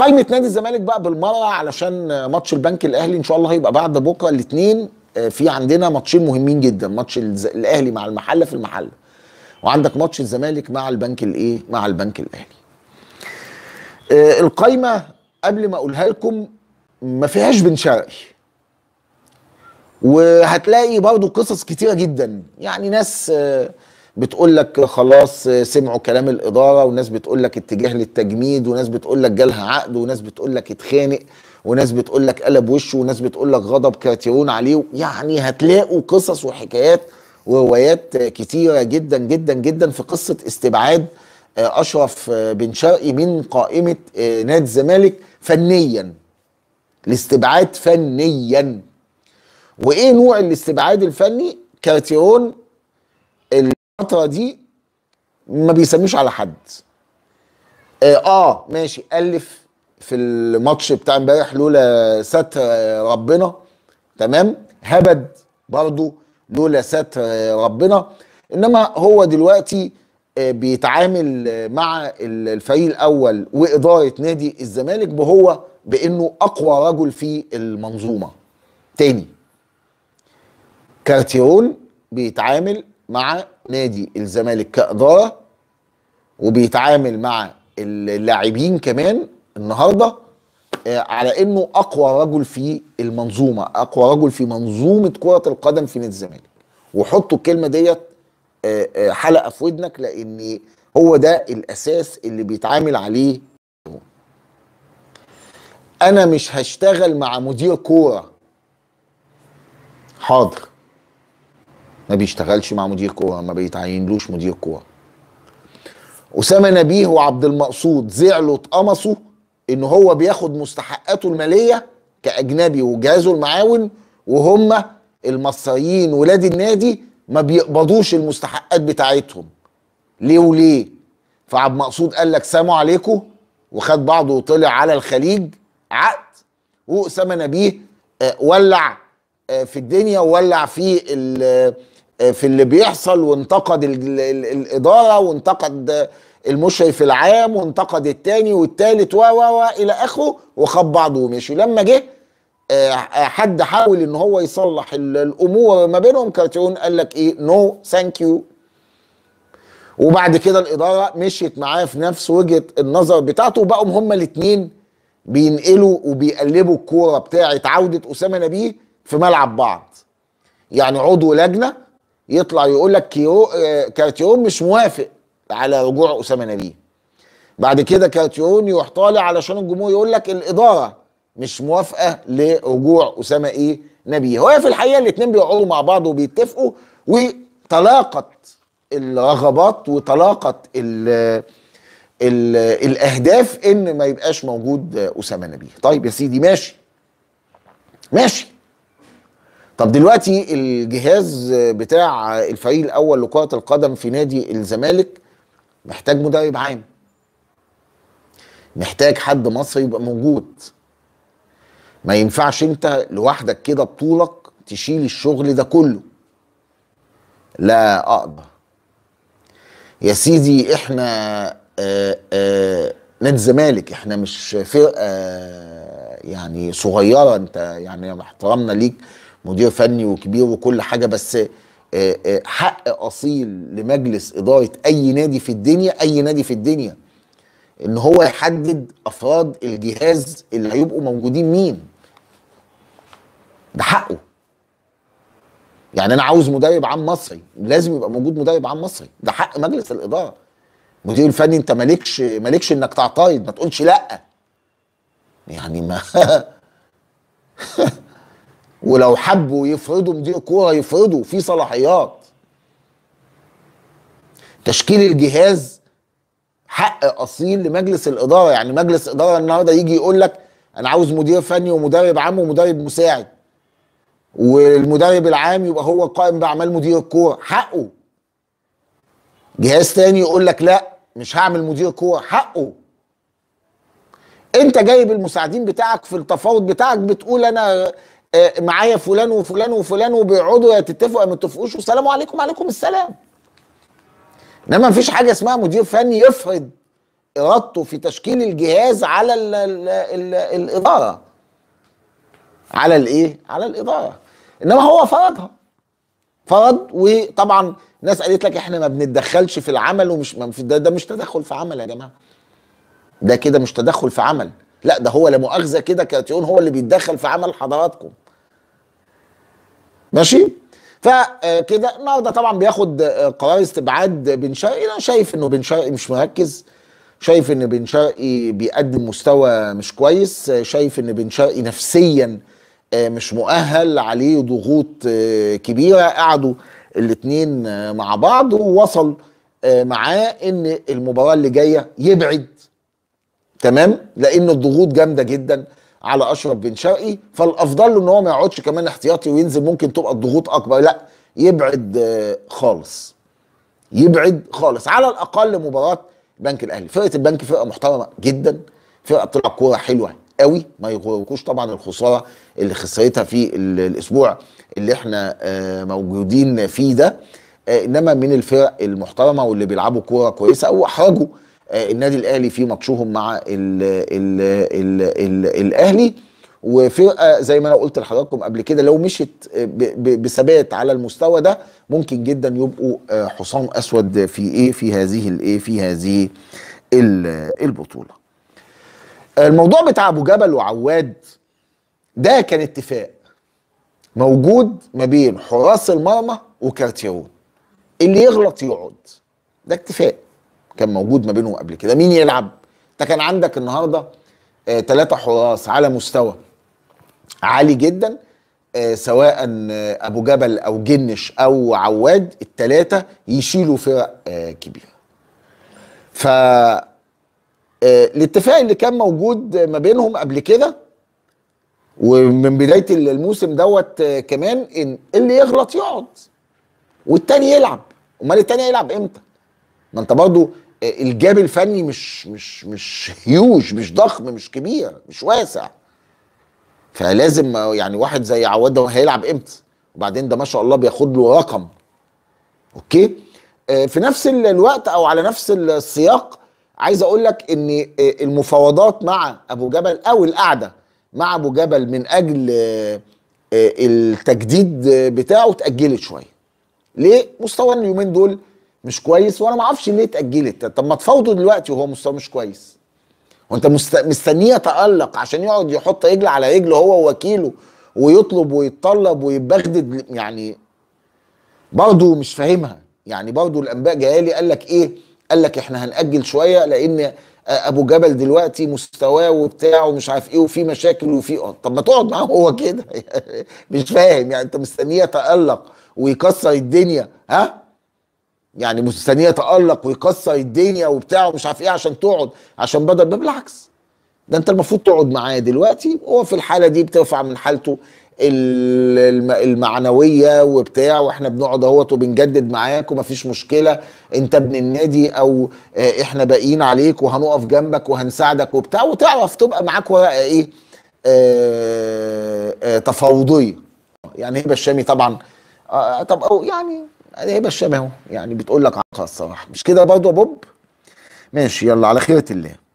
قايمه نادي الزمالك بقى بالمره علشان ماتش البنك الاهلي ان شاء الله هيبقى بعد بكره الاثنين آه، في عندنا ماتشين مهمين جدا ماتش الاهلي مع المحله في المحله وعندك ماتش الزمالك مع البنك الايه مع البنك الاهلي آه، القايمه قبل ما اقولها لكم ما فيهاش بن شرقي وهتلاقي برضه قصص كتيره جدا يعني ناس آه، بتقول لك خلاص سمعوا كلام الاداره وناس بتقول لك اتجاه للتجميد وناس بتقول لك جالها عقد وناس بتقول لك اتخانق وناس بتقول لك قلب وشه وناس بتقول لك غضب كاتيرون عليه يعني هتلاقوا قصص وحكايات وروايات كتيره جدا جدا جدا في قصه استبعاد آه، اشرف آه، بن شرقي من قائمه آه، نادي الزمالك فنيا الاستبعاد فنيا وايه نوع الاستبعاد الفني كارتيرون الفتره دي ما بيسميش على حد آه،, اه, ماشي الف في الماتش بتاع امبارح لولا ستر آه، ربنا تمام هبد برضو لولا ستر آه، ربنا انما هو دلوقتي بيتعامل مع الفريق الاول واداره نادي الزمالك بهو بانه اقوى رجل في المنظومه تاني كارتيرون بيتعامل مع نادي الزمالك كاداره وبيتعامل مع اللاعبين كمان النهارده آه، على انه اقوى رجل في المنظومه اقوى رجل في منظومه كره القدم في نادي الزمالك وحطوا الكلمه ديت آه، آه، حلقه في ودنك لان هو ده الاساس اللي بيتعامل عليه انا مش هشتغل مع مدير كوره حاضر ما بيشتغلش مع مدير كوره ما بيتعينلوش مدير كوره اسامه نبيه وعبد المقصود زعلوا اتقمصوا ان هو بياخد مستحقاته الماليه كاجنبي وجهازه المعاون وهم المصريين ولاد النادي ما بيقبضوش المستحقات بتاعتهم ليه وليه فعبد المقصود قال لك سلام عليكم وخد بعضه وطلع على الخليج عقد واسامه نبيه آه، ولع آه، في الدنيا وولع في في اللي بيحصل وانتقد الـ الـ الاداره وانتقد المشرف العام وانتقد التاني والتالت و و و الى اخره وخد بعضه ومشي لما جه آه، حد حاول ان هو يصلح الامور ما بينهم كارتيون قال لك ايه نو ثانك يو وبعد كده الاداره مشيت معاه في نفس وجهه النظر بتاعته وبقوا هما الاتنين بينقلوا وبيقلبوا الكوره بتاعه عوده اسامه نبيه في ملعب بعض يعني عضو لجنه يطلع يقول لك كيو... آه، كارتيون مش موافق على رجوع اسامه نبيه بعد كده كارتيون يروح طالع علشان الجمهور يقول لك الاداره مش موافقه لرجوع اسامه ايه نبيه هو في الحقيقه الاثنين بيقعدوا مع بعض وبيتفقوا وتلاقت الرغبات وتلاقت ال الاهداف ان ما يبقاش موجود اسامه نبيه طيب يا سيدي ماشي ماشي طب دلوقتي الجهاز بتاع الفريق الاول لكره القدم في نادي الزمالك محتاج مدرب عام محتاج حد مصري يبقى موجود ما ينفعش انت لوحدك كده بطولك تشيل الشغل ده كله لا اقدر يا سيدي احنا آه، آه، نادي الزمالك احنا مش فرقه آه، يعني صغيره انت يعني احترامنا ليك مدير فني وكبير وكل حاجه بس آه، آه، حق اصيل لمجلس اداره اي نادي في الدنيا اي نادي في الدنيا ان هو يحدد افراد الجهاز اللي هيبقوا موجودين مين ده حقه يعني انا عاوز مدرب عام مصري لازم يبقى موجود مدرب عام مصري ده حق مجلس الاداره المدير الفني انت مالكش مالكش انك تعترض ما تقولش لا يعني ما ولو حبوا يفرضوا مدير كوره يفرضوا في صلاحيات تشكيل الجهاز حق اصيل لمجلس الاداره يعني مجلس اداره النهارده يجي يقول لك انا عاوز مدير فني ومدرب عام ومدرب مساعد والمدرب العام يبقى هو قائم باعمال مدير الكوره حقه جهاز تاني يقول لك لا مش هعمل مدير كوره حقه انت جايب المساعدين بتاعك في التفاوض بتاعك بتقول انا آه، معايا فلان وفلان وفلان وبيقعدوا يتفقوا ما تتفقوش والسلام عليكم وعليكم السلام انما مفيش حاجه اسمها مدير فني يفرض ارادته في تشكيل الجهاز على ال ال ال الاداره على الايه على الاداره انما هو فرضها فرض وطبعا ناس قالت لك احنا ما بنتدخلش في العمل ومش ده, ده مش تدخل في عمل يا جماعه ده كده مش تدخل في عمل لا ده هو لا مؤاخذه كده كاتيون هو اللي بيتدخل في عمل حضراتكم ماشي فكده النهارده طبعا بياخد آه، قرار استبعاد بن شرقي انا شايف انه بن شرقي مش مركز شايف ان بن شرقي بيقدم مستوى مش كويس شايف ان بن شرقي نفسيا آه، مش مؤهل عليه ضغوط آه، كبيره قعدوا الاثنين مع بعض ووصل معاه ان المباراه اللي جايه يبعد تمام لان الضغوط جامده جدا على اشرف بن شرقي فالافضل له ان هو ما يقعدش كمان احتياطي وينزل ممكن تبقى الضغوط اكبر لا يبعد آه، خالص يبعد خالص على الاقل مباراه البنك الاهلي فرقه البنك فرقه محترمه جدا فرقه بتلعب كوره حلوه قوي ما يغركوش طبعا الخساره اللي خسرتها في الاسبوع اللي احنا آه، موجودين فيه ده آه، انما من الفرق المحترمه واللي بيلعبوا كوره كويسه او احرجوا آه، النادي الاهلي في ماتشهم مع الـ الـ الـ الـ الاهلي وفرقه زي ما انا قلت لحضراتكم قبل كده لو مشت بثبات على المستوى ده ممكن جدا يبقوا آه، حصان اسود في ايه في هذه الايه في هذه البطوله الموضوع بتاع ابو جبل وعواد ده كان اتفاق موجود ما بين حراس المرمى وكارتيرون اللي يغلط يقعد ده اتفاق كان موجود ما بينهم قبل كده مين يلعب انت كان عندك النهارده ثلاثه آه حراس على مستوى عالي جدا آه سواء آه ابو جبل او جنش او عواد الثلاثه يشيلوا فرق آه كبيره ف آه، الاتفاق اللي كان موجود ما بينهم قبل كده ومن بدايه الموسم دوت آه، كمان ان اللي يغلط يقعد والتاني يلعب امال التاني يلعب امتى ما انت برضو آه، الجاب الفني مش مش مش هيوج مش ضخم مش كبير مش واسع فلازم آه، يعني واحد زي عواد ده هيلعب امتى وبعدين ده ما شاء الله بياخد له رقم اوكي آه، في نفس الوقت او على نفس السياق عايز اقول لك ان المفاوضات مع ابو جبل او القعده مع ابو جبل من اجل التجديد بتاعه اتاجلت شويه ليه مستوى اليومين دول مش كويس وانا ما اعرفش ليه اتاجلت طب ما تفاوضه دلوقتي وهو مستواه مش كويس وانت مستنيه يتالق عشان يقعد يحط رجل على رجل هو ووكيله ويطلب ويتطلب ويبغدد يعني برضه مش فاهمها يعني برضه الانباء جايه لي قال لك ايه قال لك احنا هنأجل شويه لان ابو جبل دلوقتي مستواه وبتاع ومش عارف ايه وفي مشاكل وفي طب ما تقعد معاه هو كده مش فاهم يعني انت مستنيه يتالق ويكسر الدنيا ها يعني مستنيه يتالق ويكسر الدنيا وبتاع ومش عارف ايه عشان تقعد عشان بدل ده بالعكس ده انت المفروض تقعد معاه دلوقتي وهو في الحاله دي بترفع من حالته المعنويه وبتاع واحنا بنقعد اهوت وبنجدد معاك ومفيش مشكله انت ابن النادي او آه، احنا باقيين عليك وهنقف جنبك وهنساعدك وبتاع وتعرف تبقى معاك ورقه ايه آه آه تفاوضيه يعني هبه الشامي طبعا آه, آه، طب او يعني هيبقى شبهه يعني بتقول لك عقل الصراحه مش كده برضو يا بوب ماشي يلا على خيره الله